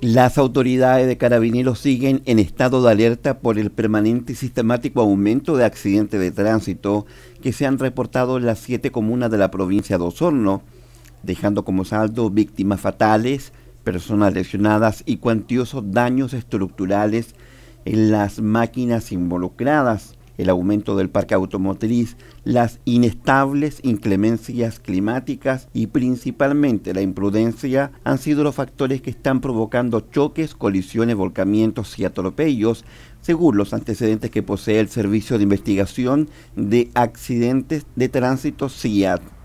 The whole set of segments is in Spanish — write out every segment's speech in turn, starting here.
Las autoridades de carabineros siguen en estado de alerta por el permanente y sistemático aumento de accidentes de tránsito que se han reportado en las siete comunas de la provincia de Osorno, dejando como saldo víctimas fatales, personas lesionadas y cuantiosos daños estructurales en las máquinas involucradas el aumento del parque automotriz, las inestables inclemencias climáticas y principalmente la imprudencia han sido los factores que están provocando choques, colisiones, volcamientos y atropellos, según los antecedentes que posee el Servicio de Investigación de Accidentes de Tránsito CIAT.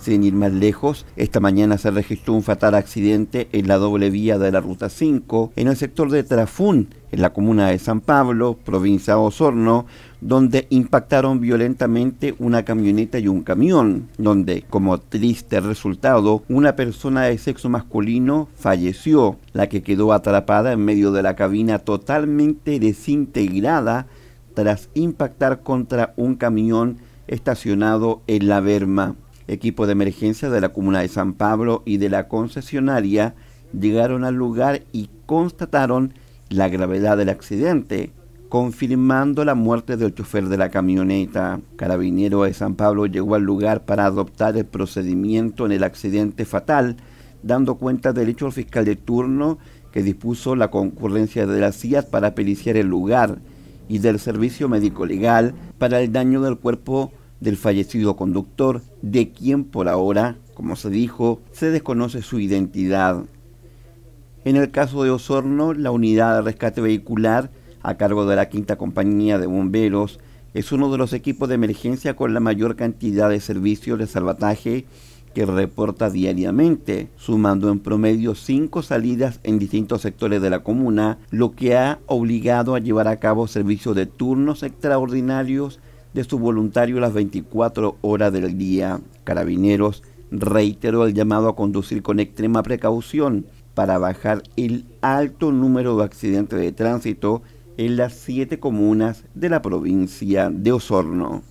Sin ir más lejos, esta mañana se registró un fatal accidente en la doble vía de la Ruta 5, en el sector de Trafún, en la comuna de San Pablo, provincia de Osorno, donde impactaron violentamente una camioneta y un camión, donde, como triste resultado, una persona de sexo masculino falleció, la que quedó atrapada en medio de la cabina totalmente desintegrada tras impactar contra un camión estacionado en la Berma. Equipo de emergencia de la comuna de San Pablo y de la concesionaria llegaron al lugar y constataron la gravedad del accidente, confirmando la muerte del chofer de la camioneta. Carabinero de San Pablo llegó al lugar para adoptar el procedimiento en el accidente fatal, dando cuenta del hecho al fiscal de turno que dispuso la concurrencia de las CIA para periciar el lugar y del servicio médico legal para el daño del cuerpo del fallecido conductor, de quien por ahora, como se dijo, se desconoce su identidad. En el caso de Osorno, la unidad de rescate vehicular, a cargo de la quinta compañía de bomberos, es uno de los equipos de emergencia con la mayor cantidad de servicios de salvataje que reporta diariamente, sumando en promedio cinco salidas en distintos sectores de la comuna, lo que ha obligado a llevar a cabo servicios de turnos extraordinarios de su voluntario las 24 horas del día. Carabineros reiteró el llamado a conducir con extrema precaución para bajar el alto número de accidentes de tránsito en las siete comunas de la provincia de Osorno.